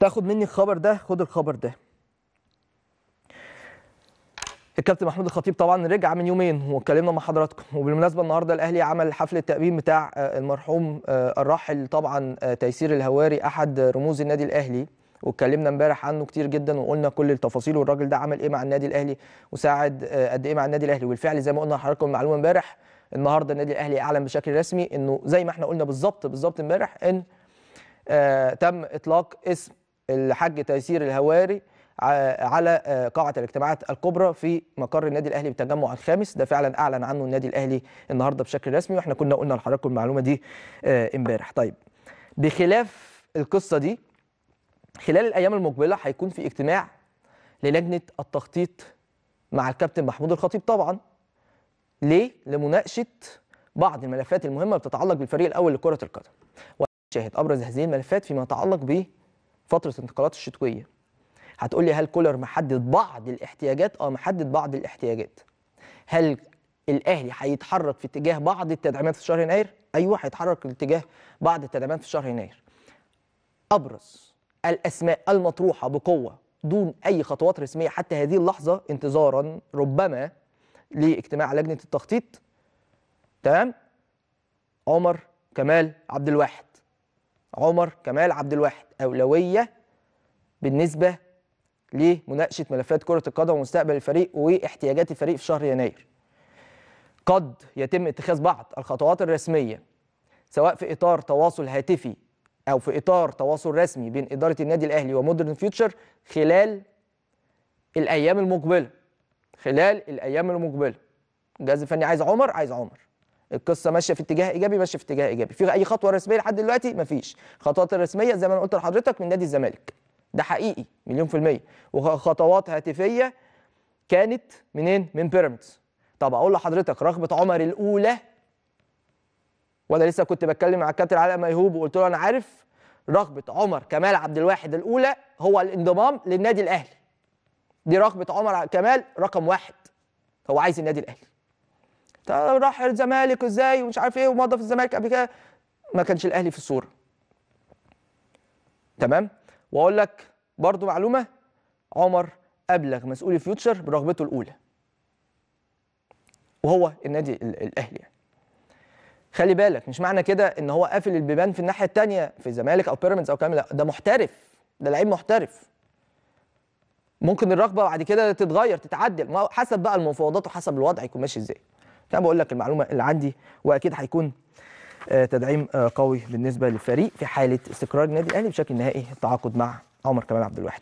تاخد مني الخبر ده خد الخبر ده الكابتن محمود الخطيب طبعا رجع من يومين واتكلمنا مع حضراتكم وبالمناسبه النهارده الاهلي عمل حفل التأبين بتاع آه، المرحوم آه، الراحل طبعا آه، تيسير الهواري احد رموز النادي الاهلي واتكلمنا امبارح عنه كتير جدا وقلنا كل التفاصيل والراجل ده عمل ايه مع النادي الاهلي وساعد قد ايه مع النادي الاهلي وبالفعل زي ما قلنا لحضراتكم المعلومه امبارح النهارده النادي الاهلي اعلن بشكل رسمي انه زي ما احنا قلنا بالظبط بالظبط امبارح ان آه تم اطلاق اسم الحاج تيسير الهواري على آه، قاعة الاجتماعات الكبرى في مقر النادي الأهلي بالتجمع الخامس ده فعلا أعلن عنه النادي الأهلي النهاردة بشكل رسمي وإحنا كنا قلنا لحضراتكم المعلومة دي آه، امبارح طيب بخلاف القصة دي خلال الأيام المقبلة هيكون في اجتماع للجنة التخطيط مع الكابتن محمود الخطيب طبعا ليه؟ لمناقشة بعض الملفات المهمة بتتعلق بالفريق الأول لكرة القدم وشاهد أبرز هذه الملفات فيما يتعلق به فتره الانتقالات الشتويه هتقول لي هل كولر محدد بعض الاحتياجات اه محدد بعض الاحتياجات هل الاهلي هيتحرك في اتجاه بعض التدعيمات في شهر يناير ايوه هيتحرك اتجاه بعض التدعيمات في شهر يناير ابرز الاسماء المطروحه بقوه دون اي خطوات رسميه حتى هذه اللحظه انتظارا ربما لاجتماع لجنه التخطيط تمام عمر كمال عبد الواحد عمر كمال عبد الواحد أولوية بالنسبة لمناقشة ملفات كرة القدم ومستقبل الفريق واحتياجات الفريق في شهر يناير قد يتم اتخاذ بعض الخطوات الرسمية سواء في إطار تواصل هاتفي أو في إطار تواصل رسمي بين إدارة النادي الأهلي ومودرن فيوتشر خلال الأيام المقبلة خلال الأيام المقبلة الجهاز الفني عايز عمر عايز عمر القصه ماشيه في اتجاه ايجابي ماشيه في اتجاه ايجابي في اي خطوه رسميه لحد دلوقتي مفيش خطوات رسميه زي ما انا قلت لحضرتك من نادي الزمالك ده حقيقي مليون في الميه وخطوات هاتفيه كانت منين من بيراميدز طب اقول لحضرتك رغبه عمر الاولى وانا لسه كنت بتكلم مع الكابتن علاء ميهوب وقلت له انا عارف رغبه عمر كمال عبد الواحد الاولى هو الانضمام للنادي الاهلي دي رغبه عمر كمال رقم واحد هو عايز النادي الاهلي راح الزمالك ازاي ومش عارف ايه ومضى في الزمالك قبل كده ما كانش الاهلي في الصوره تمام واقول لك برضو معلومه عمر ابلغ مسؤول فيوتشر برغبته الاولى وهو النادي الاهلي يعني. خلي بالك مش معنى كده ان هو قافل البيبان في الناحيه الثانيه في الزمالك او بيراميدز او كامل ده محترف ده لعيب محترف ممكن الرغبه بعد كده تتغير تتعدل حسب بقى المفاوضات وحسب الوضع يكون ماشي ازاي فانا بقول لك المعلومه اللي عندي واكيد هيكون آه، تدعيم آه، قوي بالنسبه للفريق في حاله استقرار النادي الاهلي بشكل نهائي التعاقد مع عمر كمال عبد الواحد